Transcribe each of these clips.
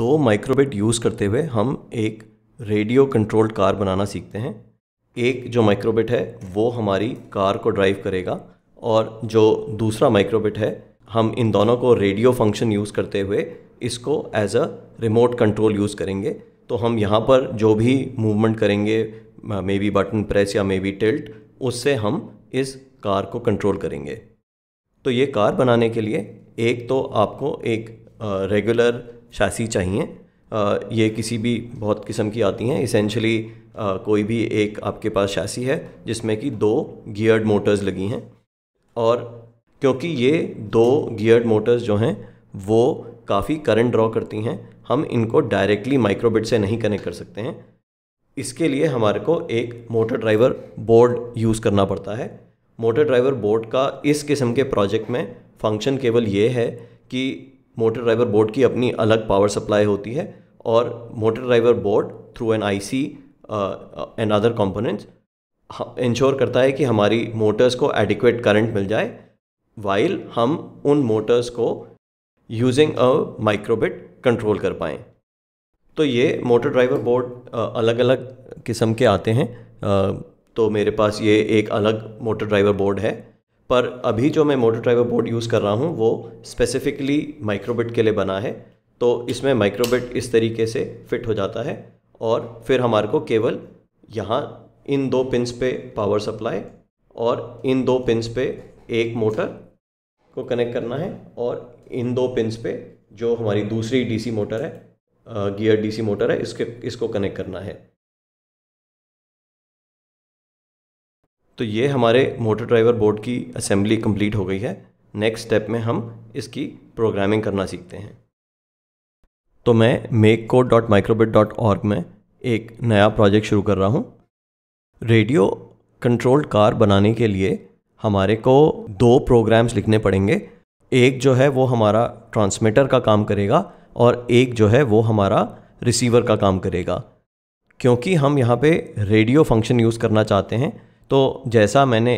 दो माइक्रोबिट यूज़ करते हुए हम एक रेडियो कंट्रोल्ड कार बनाना सीखते हैं एक जो माइक्रोबिट है वो हमारी कार को ड्राइव करेगा और जो दूसरा माइक्रोबिट है हम इन दोनों को रेडियो फंक्शन यूज़ करते हुए इसको as a remote control use करेंगे तो हम यहाँ पर जो भी मूवमेंट करेंगे मे बी बटन प्रेस या मे बी टिल्ट उससे हम इस कार को कंट्रोल करेंगे तो ये कार बनाने के लिए एक तो आपको एक रेगुलर शासी चाहिए ये किसी भी बहुत किस्म की आती हैं इसेंशली कोई भी एक आपके पास शासी है जिसमें कि दो गियर्ड मोटर्स लगी हैं और क्योंकि ये दो गियर्ड मोटर्स जो हैं वो काफ़ी करंट ड्रॉ करती हैं हम इनको डायरेक्टली माइक्रोबिट से नहीं कनेक्ट कर सकते हैं इसके लिए हमारे को एक मोटर ड्राइवर बोर्ड यूज़ करना पड़ता है मोटर ड्राइवर बोर्ड का इस किस्म के प्रोजेक्ट में फंक्शन केवल ये है कि मोटर ड्राइवर बोर्ड की अपनी अलग पावर सप्लाई होती है और motor driver board through an I C and other components ensure करता है कि हमारी मोटर्स को एडिक्वेट करंट मिल जाए वाइल हम उन मोटर्स को यूजिंग अ माइक्रोबिट कंट्रोल कर पाएँ तो ये मोटर ड्राइवर बोर्ड अलग अलग किस्म के आते हैं uh, तो मेरे पास ये एक अलग मोटर ड्राइवर बोर्ड है पर अभी जो मैं मोटर ड्राइवर बोर्ड यूज़ कर रहा हूँ वो स्पेसिफिकली माइक्रोबिट के लिए बना है तो इसमें माइक्रोबिट इस तरीके से फिट हो जाता है और फिर हमारे को केवल यहाँ इन दो पिंस पे पावर सप्लाई और इन दो पिंस पे एक मोटर को कनेक्ट करना है और इन दो पिंस पे जो हमारी दूसरी डीसी मोटर है गियर डीसी मोटर है इसके इसको कनेक्ट करना है तो ये हमारे मोटर ड्राइवर बोर्ड की असेंबली कंप्लीट हो गई है नेक्स्ट स्टेप में हम इसकी प्रोग्रामिंग करना सीखते हैं तो मैं make code dot microbit dot org में एक नया प्रोजेक्ट शुरू कर रहा हूँ रेडियो कंट्रोल्ड कार बनाने के लिए हमारे को दो प्रोग्राम्स लिखने पड़ेंगे एक जो है वो हमारा ट्रांसमीटर का काम करेगा और एक जो है वो हमारा रिसीवर का काम करेगा क्योंकि हम यहाँ पे रेडियो फंक्शन यूज़ करना चाहते हैं तो जैसा मैंने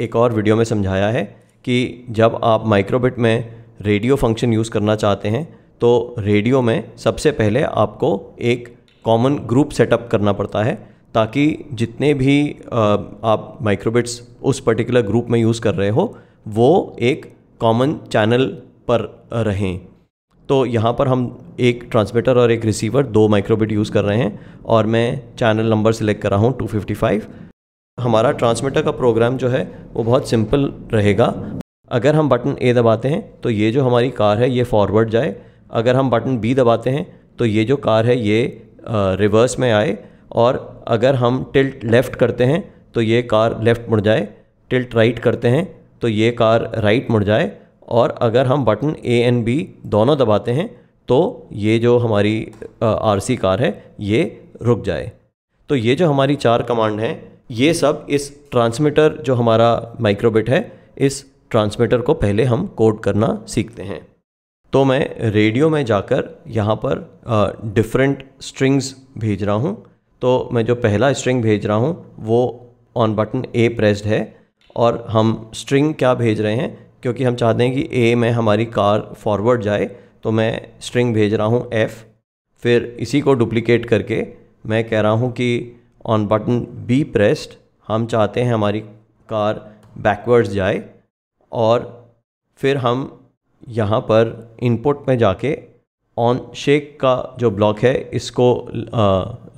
एक और वीडियो में समझाया है कि जब आप माइक्रोबिट में रेडियो फंक्शन यूज़ करना चाहते हैं तो रेडियो में सबसे पहले आपको एक कॉमन ग्रुप सेटअप करना पड़ता है ताकि जितने भी आप माइक्रोबिट्स उस पर्टिकुलर ग्रुप में यूज़ कर रहे हो वो एक कॉमन चैनल पर रहें तो यहाँ पर हम एक ट्रांसमीटर और एक रिसीवर दो माइक्रोबिट यूज़ कर रहे हैं और मैं चैनल नंबर सेलेक्ट कर रहा हूँ 255 हमारा ट्रांसमीटर का प्रोग्राम जो है वो बहुत सिंपल रहेगा अगर हम बटन ए दबाते हैं तो ये जो हमारी कार है ये फॉरवर्ड जाए अगर हम बटन बी दबाते हैं तो ये जो कार है ये रिवर्स में आए और अगर हम टिल्ट लेफ़्ट करते हैं तो ये कार लेफ़्ट मुड़ जाए टिल्ट राइट करते हैं तो ये कार राइट मुड़ जाए और अगर हम बटन ए एंड बी दोनों दबाते हैं तो ये जो हमारी आर सी कार है ये रुक जाए तो ये जो हमारी चार कमांड हैं ये सब इस ट्रांसमीटर जो हमारा माइक्रोबिट है इस ट्रांसमीटर को पहले हम कोड करना सीखते हैं तो मैं रेडियो में जाकर यहाँ पर डिफरेंट स्ट्रिंग्स भेज रहा हूँ तो मैं जो पहला स्ट्रिंग भेज रहा हूँ वो ऑन बटन ए प्रेस्ड है और हम स्ट्रिंग क्या भेज रहे हैं क्योंकि हम चाहते हैं कि ए में हमारी कार फॉरवर्ड जाए तो मैं स्ट्रिंग भेज रहा हूँ एफ़ फिर इसी को डुप्लीकेट करके मैं कह रहा हूँ कि ऑन बटन बी प्रेस्ड हम चाहते हैं हमारी कार बैकवर्ड्स जाए और फिर हम यहाँ पर इनपुट में जाके ऑन शेक का जो ब्लॉक है इसको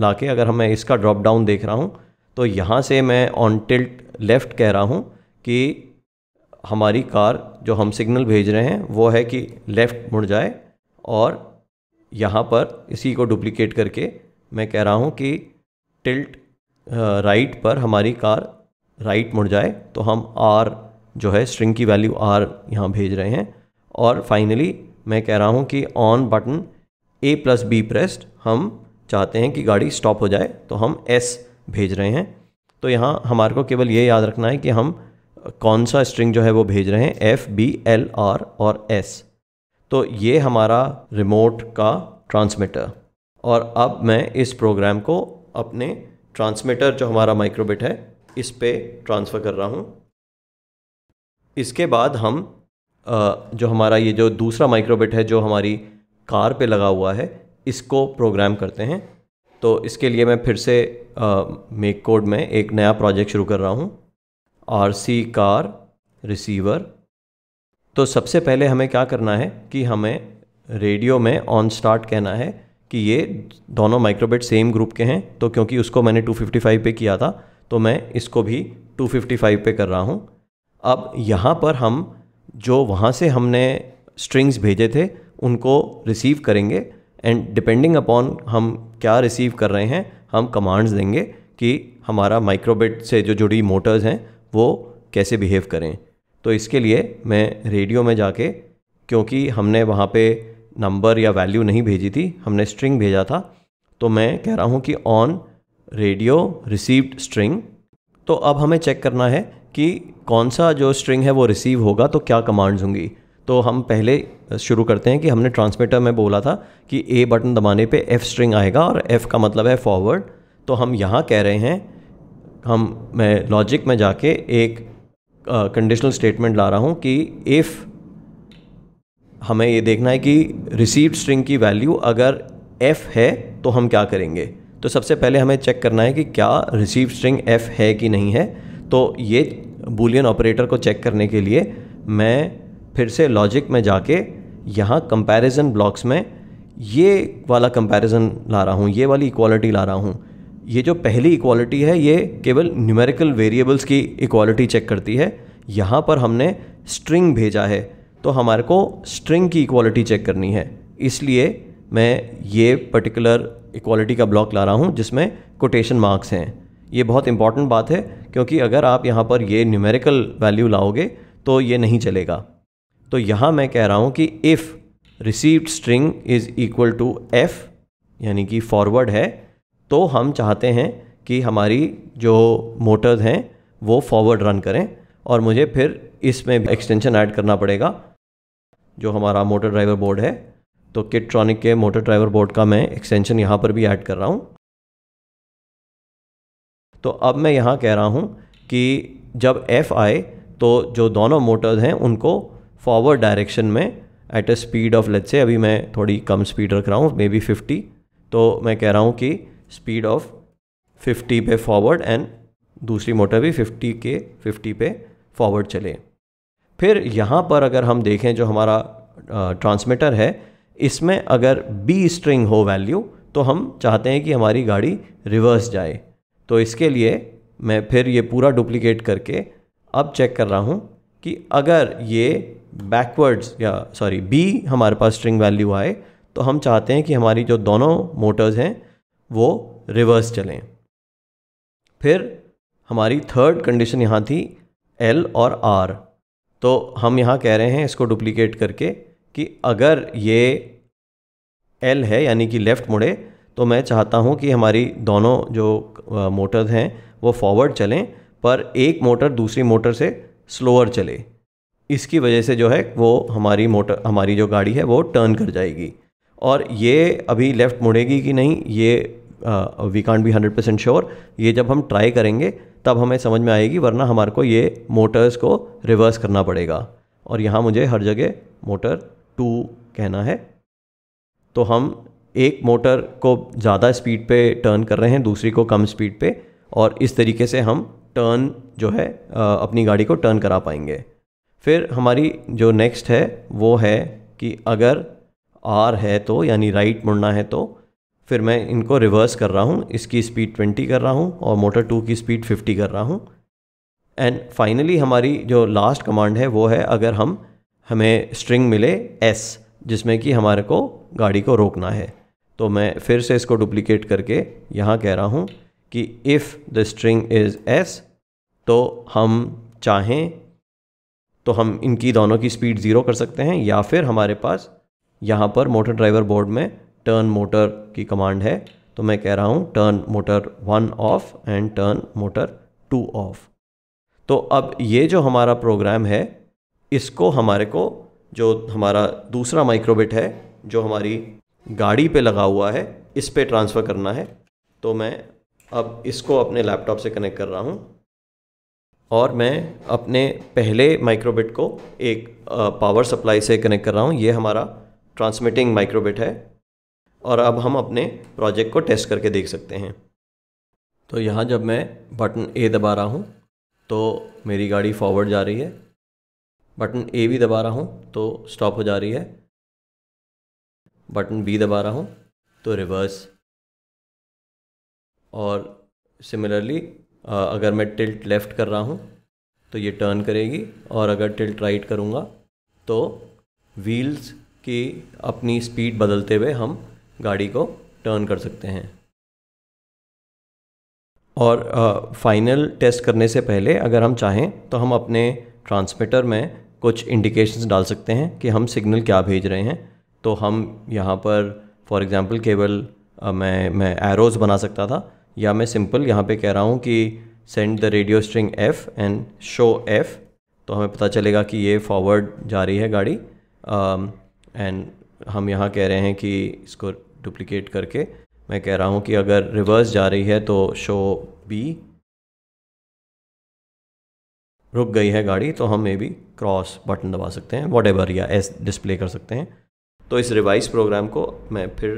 ला के अगर हमें इसका ड्रॉप डाउन देख रहा हूँ तो यहाँ से मैं ऑन टिल्ट लेफ़्ट कह रहा हूँ कि हमारी कार जो हम सिग्नल भेज रहे हैं वो है कि लेफ़्ट मुड़ जाए और यहाँ पर इसी को डुप्लीकेट करके मैं कह रहा हूँ कि टिल्ट राइट पर हमारी कार राइट मुड़ जाए तो हम आर जो है स्ट्रिंग की वैल्यू आर यहाँ भेज रहे हैं और फाइनली मैं कह रहा हूँ कि on button A plus B pressed हम चाहते हैं कि गाड़ी स्टॉप हो जाए तो हम एस भेज रहे हैं तो यहाँ हमारे को केवल ये याद रखना है कि हम कौन सा स्ट्रिंग जो है वो भेज रहे हैं एफ़ बी एल आर और एस तो ये हमारा रिमोट का ट्रांसमीटर और अब मैं इस प्रोग्राम को अपने ट्रांसमीटर जो हमारा माइक्रोबिट है इस पर ट्रांसफ़र कर रहा हूँ इसके बाद हम जो हमारा ये जो दूसरा माइक्रोबिट है जो हमारी कार पे लगा हुआ है इसको प्रोग्राम करते हैं तो इसके लिए मैं फिर से मेक कोड में एक नया प्रोजेक्ट शुरू कर रहा हूँ आर सी कार रिसीवर तो सबसे पहले हमें क्या करना है कि हमें रेडियो में ऑन स्टार्ट कहना है कि ये दोनों माइक्रोबेट सेम ग्रुप के हैं तो क्योंकि उसको मैंने 255 पे किया था तो मैं इसको भी 255 पे कर रहा हूँ अब यहाँ पर हम जो वहाँ से हमने स्ट्रिंग्स भेजे थे उनको रिसीव करेंगे एंड डिपेंडिंग अपॉन हम क्या रिसीव कर रहे हैं हम कमांड्स देंगे कि हमारा माइक्रोबेट से जो जुड़ी मोटर्स हैं वो कैसे बिहेव करें तो इसके लिए मैं रेडियो में जाके क्योंकि हमने वहाँ पे नंबर या वैल्यू नहीं भेजी थी हमने स्ट्रिंग भेजा था तो मैं कह रहा हूँ कि ऑन रेडियो रिसीव्ड स्ट्रिंग तो अब हमें चेक करना है कि कौन सा जो स्ट्रिंग है वो रिसीव होगा तो क्या कमांड्स होंगी तो हम पहले शुरू करते हैं कि हमने ट्रांसमीटर में बोला था कि ए बटन दबाने पे एफ़ स्ट्रिंग आएगा और एफ़ का मतलब है फॉरवर्ड तो हम यहाँ कह रहे हैं हम मैं लॉजिक में जाके एक कंडीशनल स्टेटमेंट ला रहा हूँ कि इफ़ हमें ये देखना है कि रिसीव स्ट्रिंग की वैल्यू अगर एफ़ है तो हम क्या करेंगे तो सबसे पहले हमें चेक करना है कि क्या रिसीव स्ट्रिंग एफ़ है कि नहीं है तो ये बुलियन ऑपरेटर को चेक करने के लिए मैं फिर से लॉजिक में जाके यहाँ कंपैरिजन ब्लॉक्स में ये वाला कंपैरिजन ला रहा हूँ ये वाली इक्वालिटी ला रहा हूँ ये जो पहली इक्वालिटी है ये केवल न्यूमेरिकल वेरिएबल्स की इक्वालिटी चेक करती है यहाँ पर हमने स्ट्रिंग भेजा है तो हमारे को स्ट्रिंग की इक्वालिटी चेक करनी है इसलिए मैं ये पर्टिकुलर इक्वालिटी का ब्लॉक ला रहा हूँ जिसमें कोटेशन मार्क्स हैं ये बहुत इंपॉर्टेंट बात है क्योंकि अगर आप यहाँ पर ये न्यूमेरिकल वैल्यू लाओगे तो ये नहीं चलेगा तो यहाँ मैं कह रहा हूँ कि if received string is equal to F यानी कि फॉरवर्ड है तो हम चाहते हैं कि हमारी जो मोटर्स हैं वो फॉरवर्ड रन करें और मुझे फिर इसमें एक्सटेंशन ऐड करना पड़ेगा जो हमारा मोटर ड्राइवर बोर्ड है तो किट्रॉनिक के मोटर ड्राइवर बोर्ड का मैं एक्सटेंशन यहाँ पर भी ऐड कर रहा हूँ तो अब मैं यहाँ कह रहा हूँ कि जब एफ़ आए तो जो दोनों मोटर्स हैं उनको फॉरवर्ड डायरेक्शन में at a speed of let's से अभी मैं थोड़ी कम स्पीड रख रहा हूँ मे बी फिफ्टी तो मैं कह रहा हूँ कि स्पीड ऑफ फिफ्टी पे फॉरवर्ड एंड दूसरी मोटर भी फिफ्टी के फिफ्टी पे फॉरवर्ड चले फिर यहाँ पर अगर हम देखें जो हमारा ट्रांसमीटर है इसमें अगर बी स्ट्रिंग हो वैल्यू तो हम चाहते हैं कि हमारी गाड़ी रिवर्स जाए तो इसके लिए मैं फिर ये पूरा डुप्लीकेट करके अब चेक कर रहा हूँ कि अगर ये बैकवर्ड्स या सॉरी बी हमारे पास स्ट्रिंग वैल्यू आए तो हम चाहते हैं कि हमारी जो दोनों मोटर्स हैं वो रिवर्स चलें फिर हमारी थर्ड कंडीशन यहाँ थी एल और आर तो हम यहाँ कह रहे हैं इसको डुप्लीकेट करके कि अगर ये एल है यानी कि लेफ़्ट मुड़े तो मैं चाहता हूँ कि हमारी दोनों जो मोटर्स हैं वो फॉरवर्ड चलें पर एक मोटर दूसरी मोटर से स्लोअर चले इसकी वजह से जो है वो हमारी मोटर हमारी जो गाड़ी है वो टर्न कर जाएगी और ये अभी लेफ़्ट मुड़ेगी कि नहीं ये we can't be hundred percent sure ये जब हम ट्राई करेंगे तब हमें समझ में आएगी वरना हमारे को ये मोटर्स को रिवर्स करना पड़ेगा और यहाँ मुझे हर जगह मोटर टू कहना है तो हम एक मोटर को ज़्यादा स्पीड पे टर्न कर रहे हैं दूसरी को कम स्पीड पे और इस तरीके से हम टर्न जो है अपनी गाड़ी को टर्न करा पाएंगे फिर हमारी जो नेक्स्ट है वो है कि अगर आर है तो यानी राइट मुड़ना है तो फिर मैं इनको रिवर्स कर रहा हूँ इसकी स्पीड 20 कर रहा हूँ और मोटर टू की स्पीड 50 कर रहा हूँ एंड फाइनली हमारी जो लास्ट कमांड है वो है अगर हम हमें स्ट्रिंग मिले एस जिसमें कि हमारे को गाड़ी को रोकना है तो मैं फिर से इसको डुप्लीकेट करके यहाँ कह रहा हूँ कि if the string is S तो हम चाहें तो हम इनकी दोनों की स्पीड ज़ीरो कर सकते हैं या फिर हमारे पास यहाँ पर मोटर ड्राइवर बोर्ड में टर्न मोटर की कमांड है तो मैं कह रहा हूँ turn motor one off and turn motor two off तो अब ये जो हमारा प्रोग्राम है इसको हमारे को जो हमारा दूसरा माइक्रोबिट है जो हमारी गाड़ी पे लगा हुआ है इस पे ट्रांसफ़र करना है तो मैं अब इसको अपने लैपटॉप से कनेक्ट कर रहा हूँ और मैं अपने पहले माइक्रोबिट को एक पावर सप्लाई से कनेक्ट कर रहा हूँ ये हमारा ट्रांसमिटिंग माइक्रोबिट है और अब हम अपने प्रोजेक्ट को टेस्ट करके देख सकते हैं तो यहाँ जब मैं बटन ए दबा रहा हूँ तो मेरी गाड़ी फॉरवर्ड जा रही है बटन ए भी दबा रहा हूँ तो स्टॉप हो जा रही है बटन बी दबा रहा हूँ तो रिवर्स और सिमिलरली अगर मैं टिल्ट लेफ़्ट कर रहा हूँ तो ये टर्न करेगी और अगर टिल्ट राइट करूँगा तो व्हील्स की अपनी स्पीड बदलते हुए हम गाड़ी को टर्न कर सकते हैं और फाइनल टेस्ट करने से पहले अगर हम चाहें तो हम अपने ट्रांसमीटर में कुछ इंडिकेशंस डाल सकते हैं कि हम सिग्नल क्या भेज रहे हैं तो हम यहाँ पर फॉर एग्ज़ाम्पल केवल मैं मैं एरोज़ बना सकता था या मैं सिंपल यहाँ पे कह रहा हूँ कि send the radio string F and show F तो हमें पता चलेगा कि ये फॉरवर्ड जा रही है गाड़ी एंड हम यहाँ कह रहे हैं कि इसको डुप्लीकेट करके मैं कह रहा हूँ कि अगर रिवर्स जा रही है तो शो बी रुक गई है गाड़ी तो हम मे बी क्रॉस बटन दबा सकते हैं वॉट एवर या एस डिस्प्ले कर सकते हैं तो इस रिवाइज प्रोग्राम को मैं फिर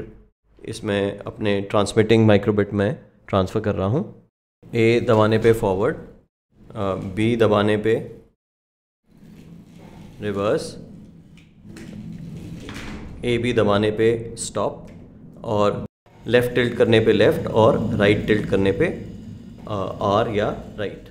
इसमें अपने ट्रांसमिटिंग माइक्रोबिट में ट्रांसफ़र कर रहा हूँ ए दबाने पे फॉरवर्ड बी दबाने पे रिवर्स ए बी दबाने पे स्टॉप और लेफ़्ट टिल्ट करने पे लेफ़्ट और राइट right टिल्ट करने पे आर या राइट